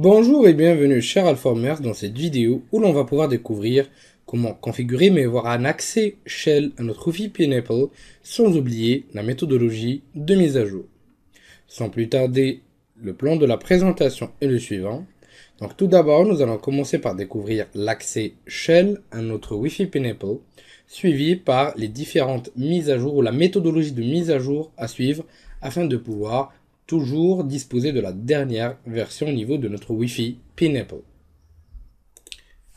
Bonjour et bienvenue chers Alformers dans cette vidéo où l'on va pouvoir découvrir comment configurer mais avoir un accès Shell à notre Wi-Fi Pineapple sans oublier la méthodologie de mise à jour. Sans plus tarder, le plan de la présentation est le suivant. Donc tout d'abord, nous allons commencer par découvrir l'accès Shell à notre Wi-Fi Pineapple, suivi par les différentes mises à jour ou la méthodologie de mise à jour à suivre afin de pouvoir toujours disposer de la dernière version au niveau de notre Wi-Fi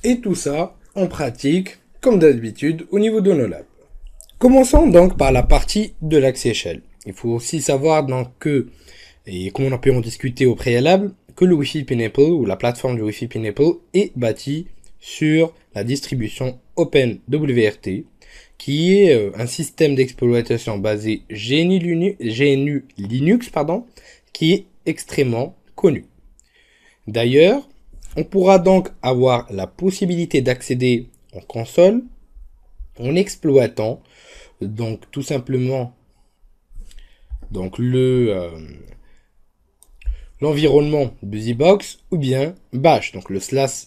Et tout ça, en pratique, comme d'habitude, au niveau de nos labs. Commençons donc par la partie de l'accès échelle. Il faut aussi savoir donc que, et comme on a pu en discuter au préalable, que le Wi-Fi ou la plateforme du Wi-Fi est bâtie sur la distribution OpenWRT, qui est euh, un système d'exploitation basé GNU Linux, pardon, qui est extrêmement connu. D'ailleurs, on pourra donc avoir la possibilité d'accéder en console en exploitant donc tout simplement donc le euh, l'environnement busybox ou bien bash donc le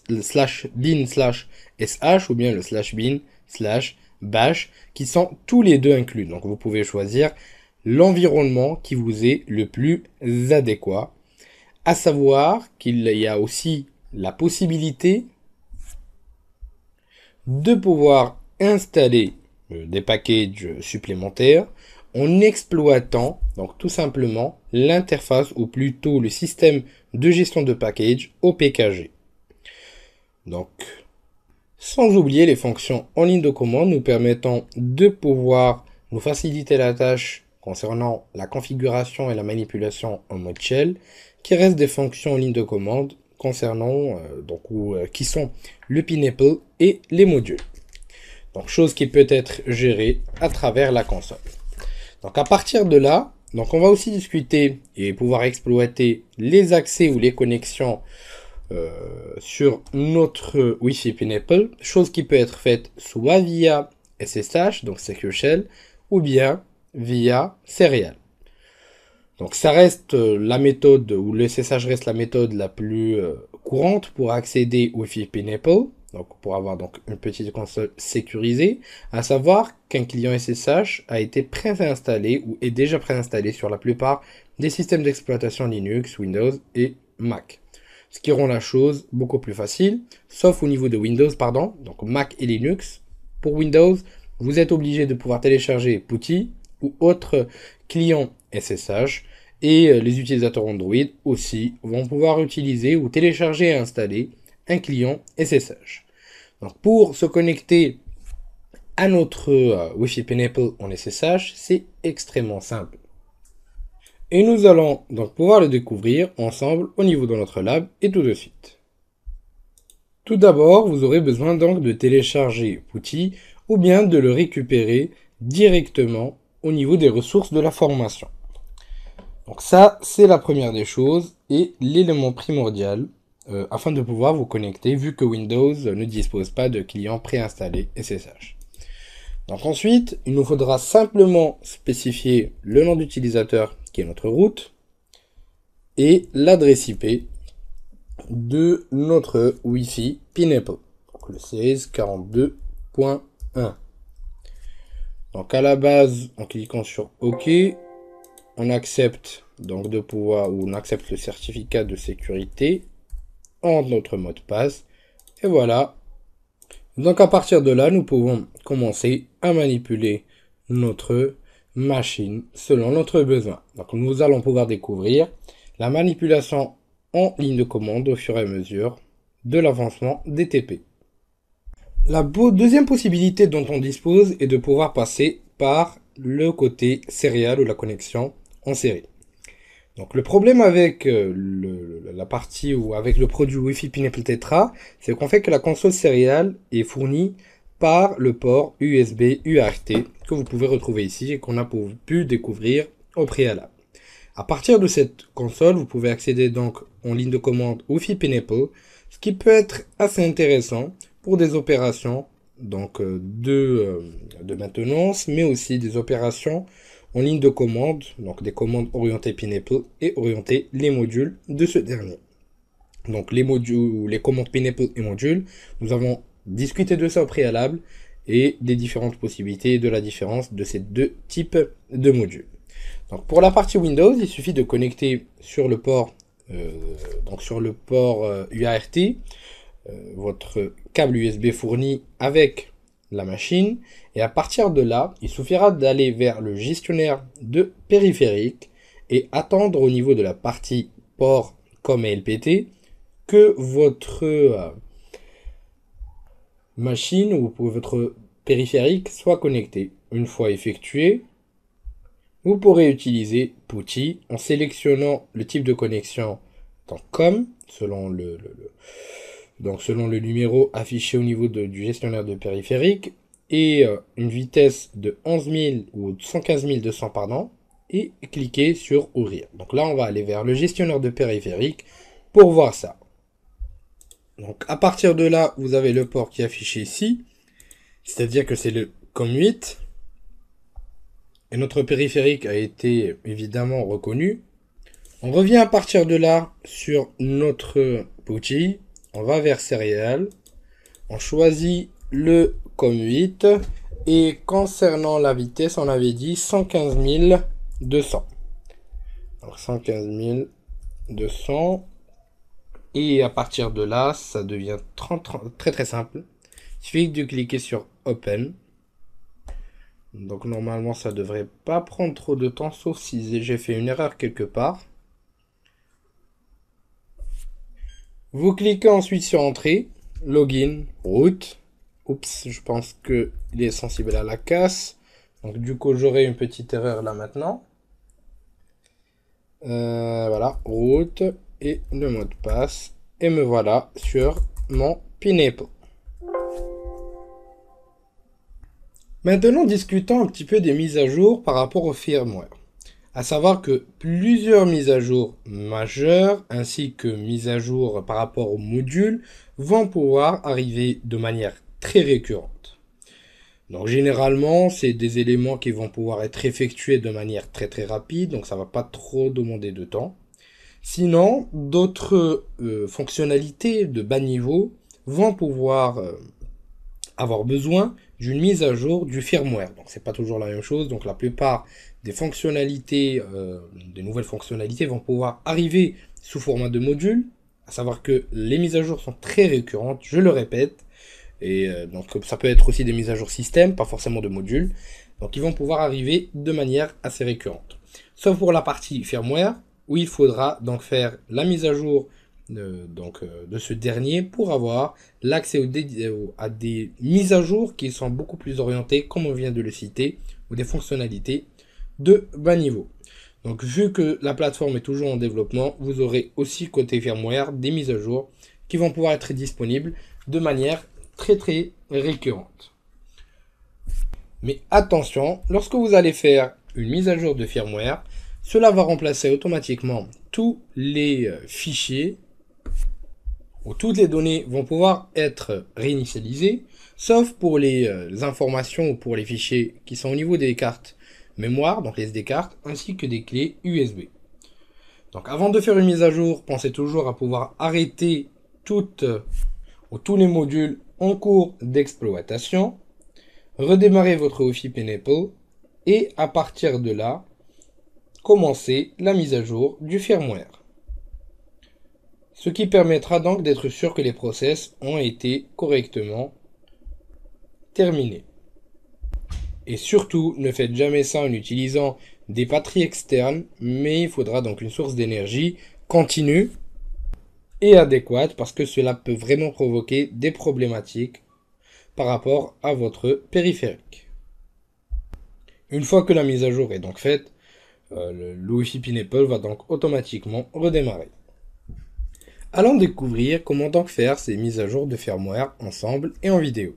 le slash bin slash sh ou bien le slash bin slash Bash, qui sont tous les deux inclus. Donc vous pouvez choisir l'environnement qui vous est le plus adéquat. À savoir qu'il y a aussi la possibilité de pouvoir installer euh, des packages supplémentaires en exploitant donc tout simplement l'interface ou plutôt le système de gestion de package OPKG. Donc sans oublier les fonctions en ligne de commande nous permettant de pouvoir nous faciliter la tâche concernant la configuration et la manipulation en mode shell, qui restent des fonctions en ligne de commande concernant euh, donc euh, qui sont le pineapple et les modules. Donc chose qui peut être gérée à travers la console. Donc à partir de là, donc on va aussi discuter et pouvoir exploiter les accès ou les connexions euh, sur notre Wi-Fi Pineapple, chose qui peut être faite soit via SSH, donc Secure Shell, ou bien via Serial. Donc ça reste euh, la méthode, ou le SSH reste la méthode la plus euh, courante pour accéder au Wi-Fi Pineapple, donc pour avoir donc une petite console sécurisée, à savoir qu'un client SSH a été préinstallé ou est déjà préinstallé sur la plupart des systèmes d'exploitation Linux, Windows et Mac ce qui rend la chose beaucoup plus facile, sauf au niveau de Windows, pardon, donc Mac et Linux. Pour Windows, vous êtes obligé de pouvoir télécharger Putty ou autre client SSH et euh, les utilisateurs Android aussi vont pouvoir utiliser ou télécharger et installer un client SSH. Donc pour se connecter à notre euh, Wi-Fi Pineapple en SSH, c'est extrêmement simple. Et nous allons donc pouvoir le découvrir ensemble au niveau de notre lab et tout de suite. Tout d'abord, vous aurez besoin donc de télécharger Putty ou bien de le récupérer directement au niveau des ressources de la formation. Donc ça, c'est la première des choses et l'élément primordial euh, afin de pouvoir vous connecter vu que Windows ne dispose pas de clients préinstallé SSH. Donc ensuite, il nous faudra simplement spécifier le nom d'utilisateur qui est notre route, et l'adresse IP de notre WiFi fi donc le 1642.1. Donc à la base, en cliquant sur OK, on accepte donc de pouvoir ou on accepte le certificat de sécurité, en notre mot de passe et voilà. Donc à partir de là, nous pouvons commencer à manipuler notre machine selon notre besoin. Donc nous allons pouvoir découvrir la manipulation en ligne de commande au fur et à mesure de l'avancement des TP. La deuxième possibilité dont on dispose est de pouvoir passer par le côté serial ou la connexion en série. Donc le problème avec euh, la partie ou avec le produit Wi-Fi Tetra, c'est qu'on fait que la console sérieale est fournie le port USB UART que vous pouvez retrouver ici et qu'on a pu découvrir au préalable. À partir de cette console, vous pouvez accéder donc en ligne de commande au pinapple ce qui peut être assez intéressant pour des opérations donc euh, de, euh, de, maintenance, mais aussi des opérations en ligne de commande, donc des commandes orientées pinapple et orientées les modules de ce dernier. Donc les modules, les commandes pinapple et modules, nous avons discuter de ça au préalable et des différentes possibilités de la différence de ces deux types de modules. Donc pour la partie Windows, il suffit de connecter sur le port, euh, donc sur le port UART euh, euh, votre câble USB fourni avec la machine et à partir de là, il suffira d'aller vers le gestionnaire de périphériques et attendre au niveau de la partie port comme LPT que votre machine ou votre périphérique soit connecté. Une fois effectué, vous pourrez utiliser Putty en sélectionnant le type de connexion dans COM selon le, donc selon le numéro affiché au niveau du gestionnaire de périphérique et euh, une vitesse de 11 000 ou 115 200 pardon et cliquer sur ouvrir. Donc là on va aller vers le gestionnaire de périphérique pour voir ça. Donc à partir de là, vous avez le port qui est affiché ici, c'est-à-dire que c'est le COM 8. Et notre périphérique a été évidemment reconnu. On revient à partir de là sur notre outil. On va vers Serial, On choisit le COM 8. Et concernant la vitesse, on avait dit 115 200. Alors 115 200. Et à partir de là, ça devient très très simple. Il suffit de cliquer sur Open. Donc normalement, ça devrait pas prendre trop de temps, sauf si j'ai fait une erreur quelque part. Vous cliquez ensuite sur Entrée, Login, Route. Oups, je pense qu'il est sensible à la casse. Donc du coup, j'aurai une petite erreur là maintenant. Euh, voilà, route et le mot de passe. Et me voilà sur mon pinapple Maintenant, discutons un petit peu des mises à jour par rapport au firmware. À savoir que plusieurs mises à jour majeures ainsi que mises à jour par rapport au module, vont pouvoir arriver de manière très récurrente. Donc généralement, c'est des éléments qui vont pouvoir être effectués de manière très très rapide, donc ça va pas trop demander de temps. Sinon, d'autres euh, fonctionnalités de bas niveau vont pouvoir euh, avoir besoin d'une mise à jour du firmware. Donc c'est pas toujours la même chose. Donc la plupart des fonctionnalités, euh, des nouvelles fonctionnalités vont pouvoir arriver sous format de module. À savoir que les mises à jour sont très récurrentes, je le répète. Et donc ça peut être aussi des mises à jour système, pas forcément de module. Donc ils vont pouvoir arriver de manière assez récurrente. Sauf pour la partie firmware, où il faudra donc faire la mise à jour de, euh, ce dernier pour avoir l'accès euh, à des mises à jour qui sont beaucoup plus orientées, comme on vient de le citer, ou des fonctionnalités de bas niveau. Donc vu que la plateforme est toujours en développement, vous aurez aussi côté firmware des mises à jour qui vont pouvoir être disponibles de manière très très récurrente. Mais attention, lorsque vous allez faire une mise à jour de firmware, cela va remplacer automatiquement tous les euh, fichiers où toutes les données vont pouvoir être réinitialisées, sauf pour les euh, informations ou pour les fichiers qui sont au niveau des cartes mémoire, donc les SD cartes, ainsi que des clés USB. Donc avant de faire une mise à jour, pensez toujours à pouvoir arrêter toutes euh, ou tous les modules en cours d'exploitation, redémarrer votre Wi-Fi et à partir de là, commencer la mise à jour du firmware. Ce qui permettra donc d'être sûr que les process ont été correctement terminés. Et surtout, ne faites jamais ça en utilisant des batteries externes, mais il faudra donc une source d'énergie continue et adéquate parce que cela peut vraiment provoquer des problématiques par rapport à votre périphérique. Une fois que la mise à jour est donc faite, euh, le wi va donc automatiquement redémarrer. Allons découvrir comment donc faire ces mises à jour de firmware ensemble et en vidéo.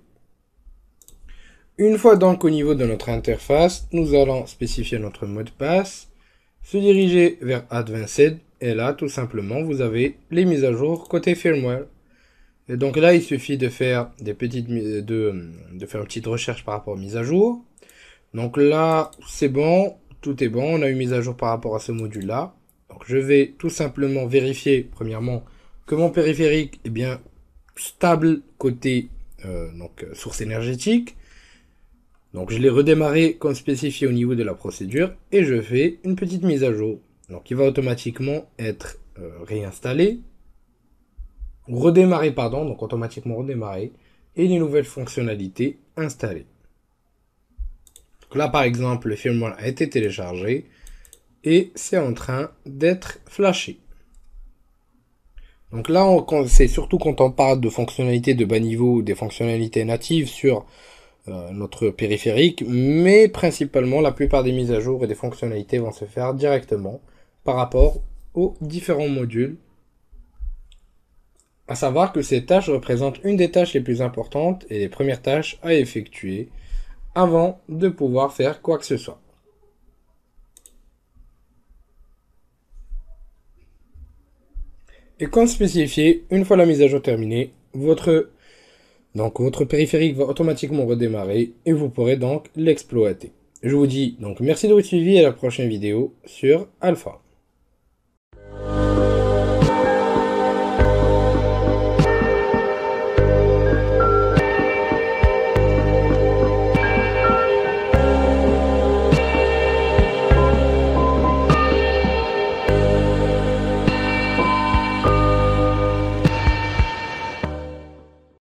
Une fois donc au niveau de notre interface, nous allons spécifier notre mot de passe, se diriger vers Advanced et là tout simplement vous avez les mises à jour côté firmware. Et donc là il suffit de faire des petites de, de faire une petite recherche par rapport aux mises à jour. Donc là c'est bon, tout est bon, on a une mise à jour par rapport à ce module-là. je vais tout simplement vérifier, premièrement, que mon périphérique est bien stable côté euh, donc, euh, source énergétique. Donc je l'ai redémarré comme spécifié au niveau de la procédure et je fais une petite mise à jour. Donc il va automatiquement être euh, réinstallé, pardon, donc automatiquement redémarré et les nouvelles fonctionnalités installées là, par exemple, le firmware a été téléchargé et c'est en train d'être flashé. Donc là, c'est surtout quand on parle de fonctionnalités de bas niveau, des fonctionnalités natives sur euh, notre périphérique, mais principalement la plupart des mises à jour et des fonctionnalités vont se faire directement par rapport aux différents modules. À savoir que ces tâches représentent une des tâches les plus importantes et les premières tâches à effectuer avant de pouvoir faire quoi que ce soit. Et comme spécifié, une fois la mise à jour terminée, votre, donc périphérique va automatiquement redémarrer et vous pourrez donc l'exploiter. Je vous dis donc merci de vous suivi et à la prochaine vidéo sur Alpha.